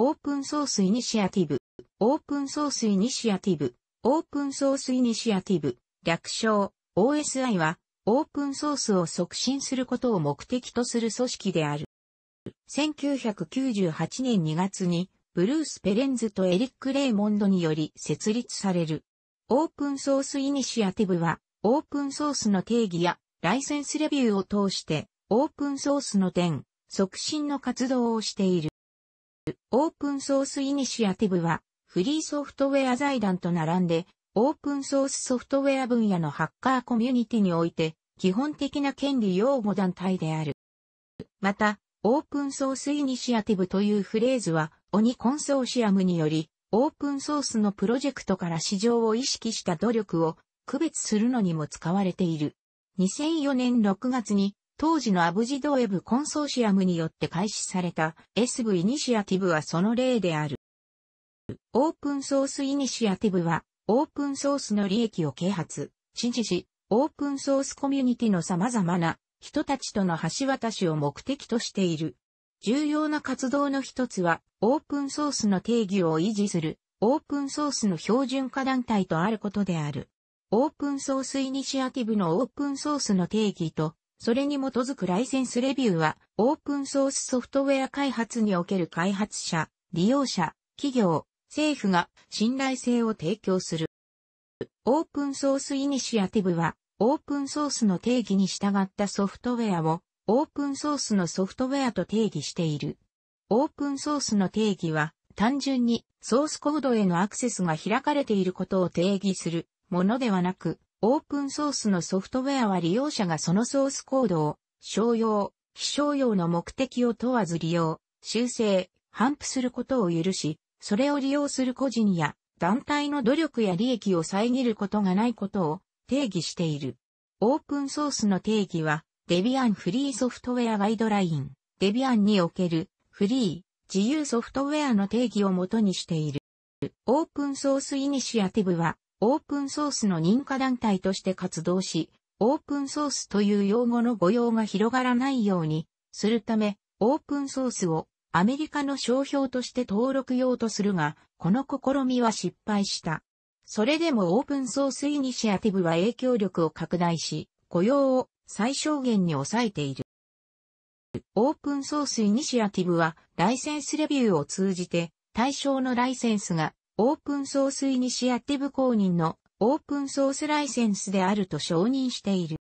オープンソースイニシアティブ、オープンソースイニシアティブ、オープンソースイニシアティブ、略称 OSI は、オープンソースを促進することを目的とする組織である。1998年2月に、ブルース・ペレンズとエリック・レイモンドにより設立される。オープンソースイニシアティブは、オープンソースの定義やライセンスレビューを通して、オープンソースの点、促進の活動をしている。オープンソースイニシアティブは、フリーソフトウェア財団と並んで、オープンソースソフトウェア分野のハッカーコミュニティにおいて、基本的な権利擁護団体である。また、オープンソースイニシアティブというフレーズは、鬼コンソーシアムにより、オープンソースのプロジェクトから市場を意識した努力を区別するのにも使われている。2004年6月に当時のアブジドエブコンソーシアムによって開始された SV イニシアティブはその例である。オープンソースイニシアティブは、オープンソースの利益を啓発、支持し、オープンソースコミュニティの様々な人たちとの橋渡しを目的としている。重要な活動の一つは、オープンソースの定義を維持する、オープンソースの標準化団体とあることである。オープンソースイニシアティブのオープンソースの定義と、それに基づくライセンスレビューは、オープンソースソフトウェア開発における開発者、利用者、企業、政府が信頼性を提供する。オープンソースイニシアティブは、オープンソースの定義に従ったソフトウェアを、オープンソースのソフトウェアと定義している。オープンソースの定義は、単純にソースコードへのアクセスが開かれていることを定義するものではなく、オープンソースのソフトウェアは利用者がそのソースコードを商用、非商用の目的を問わず利用、修正、反布することを許し、それを利用する個人や団体の努力や利益を遮ることがないことを定義している。オープンソースの定義は、デビアンフリーソフトウェアガイドライン、デビアンにおけるフリー、自由ソフトウェアの定義をもとにしている。オープンソースイニシアティブは、オープンソースの認可団体として活動し、オープンソースという用語の誤用が広がらないようにするため、オープンソースをアメリカの商標として登録用とするが、この試みは失敗した。それでもオープンソースイニシアティブは影響力を拡大し、雇用を最小限に抑えている。オープンソースイニシアティブはライセンスレビューを通じて対象のライセンスがオープンソースイニシアティブ公認のオープンソースライセンスであると承認している。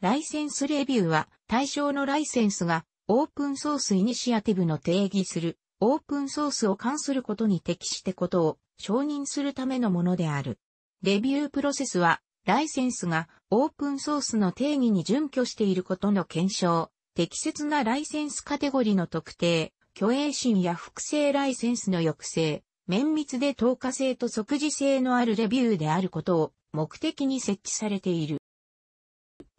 ライセンスレビューは対象のライセンスがオープンソースイニシアティブの定義するオープンソースを関することに適してことを承認するためのものである。レビュープロセスはライセンスがオープンソースの定義に準拠していることの検証、適切なライセンスカテゴリの特定、虚栄心や複製ライセンスの抑制、綿密で透過性と即時性のあるレビューであることを目的に設置されている。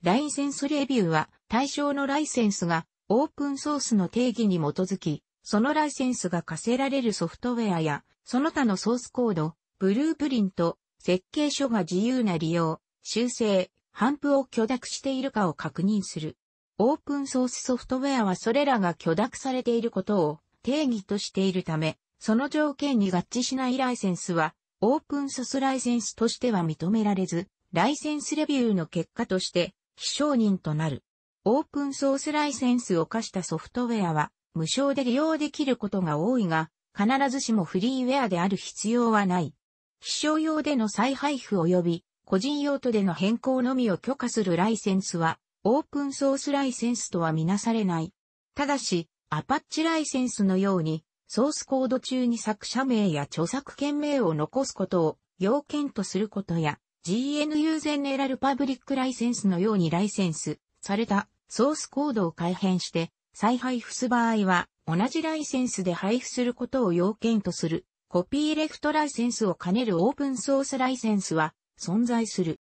ライセンスレビューは対象のライセンスがオープンソースの定義に基づき、そのライセンスが課せられるソフトウェアや、その他のソースコード、ブループリント、設計書が自由な利用、修正、反布を許諾しているかを確認する。オープンソースソフトウェアはそれらが許諾されていることを定義としているため、その条件に合致しないライセンスは、オープンソースライセンスとしては認められず、ライセンスレビューの結果として、非承認となる。オープンソースライセンスを課したソフトウェアは、無償で利用できることが多いが、必ずしもフリーウェアである必要はない。非商用での再配布及び、個人用途での変更のみを許可するライセンスは、オープンソースライセンスとはみなされない。ただし、アパッチライセンスのように、ソースコード中に作者名や著作権名を残すことを要件とすることや、GNU ゼネラルパブリックライセンスのようにライセンスされたソースコードを改変して再配布す場合は同じライセンスで配布することを要件とするコピーレフトライセンスを兼ねるオープンソースライセンスは存在する。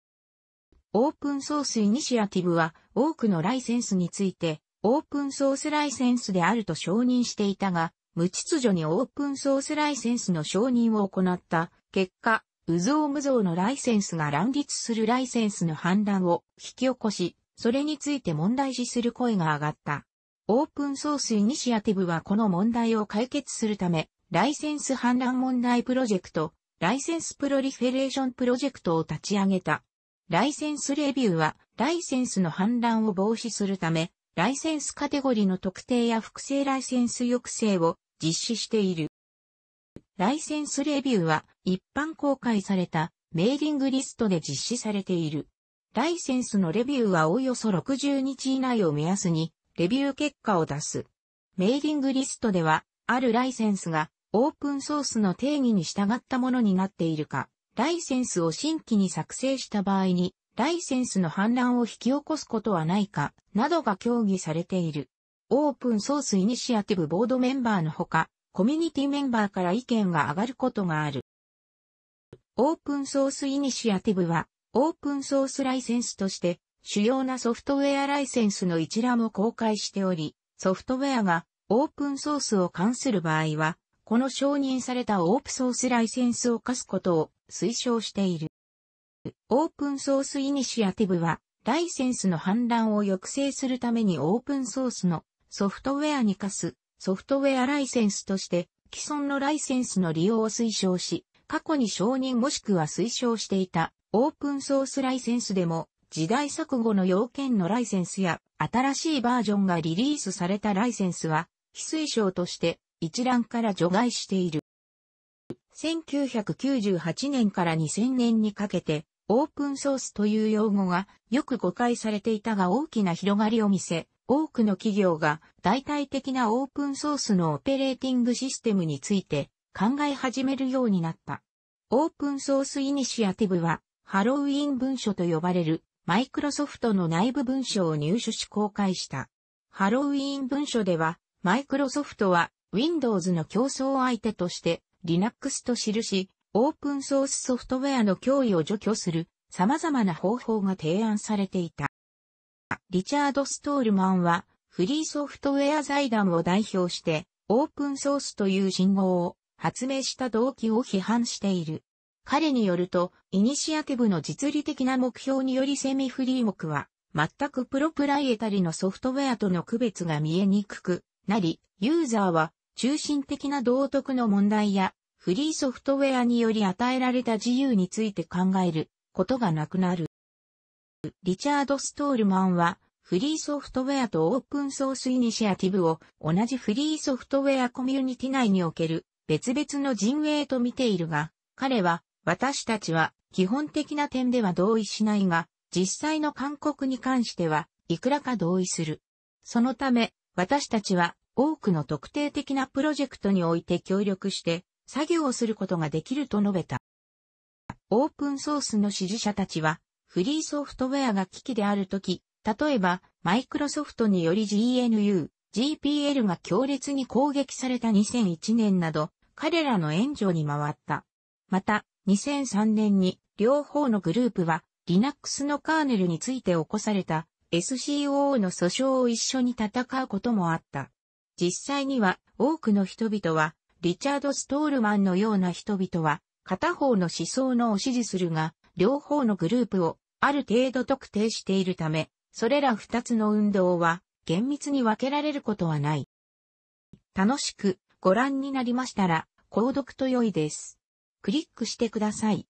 オープンソースイニシアティブは多くのライセンスについてオープンソースライセンスであると承認していたが無秩序にオープンソースライセンスの承認を行った結果、有造無造のライセンスが乱立するライセンスの反乱を引き起こし、それについて問題視する声が上がった。オープンソースイニシアティブはこの問題を解決するため、ライセンス反乱問題プロジェクト、ライセンスプロリフェレーションプロジェクトを立ち上げた。ライセンスレビューは、ライセンスの反乱を防止するため、ライセンスカテゴリの特定や複製ライセンス抑制を実施している。ライセンスレビューは一般公開されたメーリングリストで実施されている。ライセンスのレビューはおよそ60日以内を目安にレビュー結果を出す。メーリングリストではあるライセンスがオープンソースの定義に従ったものになっているか、ライセンスを新規に作成した場合にライセンスの反乱を引き起こすことはないか、などが協議されている。オープンソースイニシアティブボードメンバーのほか、コミュニティメンバーから意見が上がることがある。オープンソースイニシアティブは、オープンソースライセンスとして、主要なソフトウェアライセンスの一覧を公開しており、ソフトウェアがオープンソースを関する場合は、この承認されたオープンソースライセンスを課すことを推奨している。オープンソースイニシアティブは、ライセンスの反乱を抑制するためにオープンソースのソフトウェアに課すソフトウェアライセンスとして既存のライセンスの利用を推奨し、過去に承認もしくは推奨していたオープンソースライセンスでも時代錯誤の要件のライセンスや新しいバージョンがリリースされたライセンスは非推奨として一覧から除外している。1998年から2000年にかけてオープンソースという用語がよく誤解されていたが大きな広がりを見せ、多くの企業が代替的なオープンソースのオペレーティングシステムについて考え始めるようになった。オープンソースイニシアティブはハロウィン文書と呼ばれるマイクロソフトの内部文書を入手し公開した。ハロウィン文書ではマイクロソフトは Windows の競争相手として Linux と記し、オープンソースソフトウェアの脅威を除去する様々な方法が提案されていた。リチャード・ストールマンはフリーソフトウェア財団を代表してオープンソースという信号を発明した動機を批判している。彼によると、イニシアティブの実利的な目標によりセミフリー目は、全くプロプライエタリのソフトウェアとの区別が見えにくくなり、ユーザーは中心的な道徳の問題やフリーソフトウェアにより与えられた自由について考えることがなくなる。リチャード・ストールマンは、フリーソフトウェアとオープンソースイニシアティブを同じフリーソフトウェアコミュニティ内における別々の陣営と見ているが、彼は私たちは基本的な点では同意しないが、実際の勧告に関してはいくらか同意する。そのため私たちは多くの特定的なプロジェクトにおいて協力して作業をすることができると述べた。オープンソースの支持者たちは、フリーソフトウェアが危機であるとき、例えば、マイクロソフトにより GNU、GPL が強烈に攻撃された2001年など、彼らの援助に回った。また、2003年に両方のグループは Linux のカーネルについて起こされた SCOO の訴訟を一緒に戦うこともあった。実際には多くの人々はリチャード・ストールマンのような人々は、片方の思想のを支持するが、両方のグループをある程度特定しているため、それら二つの運動は厳密に分けられることはない。楽しくご覧になりましたら、購読と良いです。クリックしてください。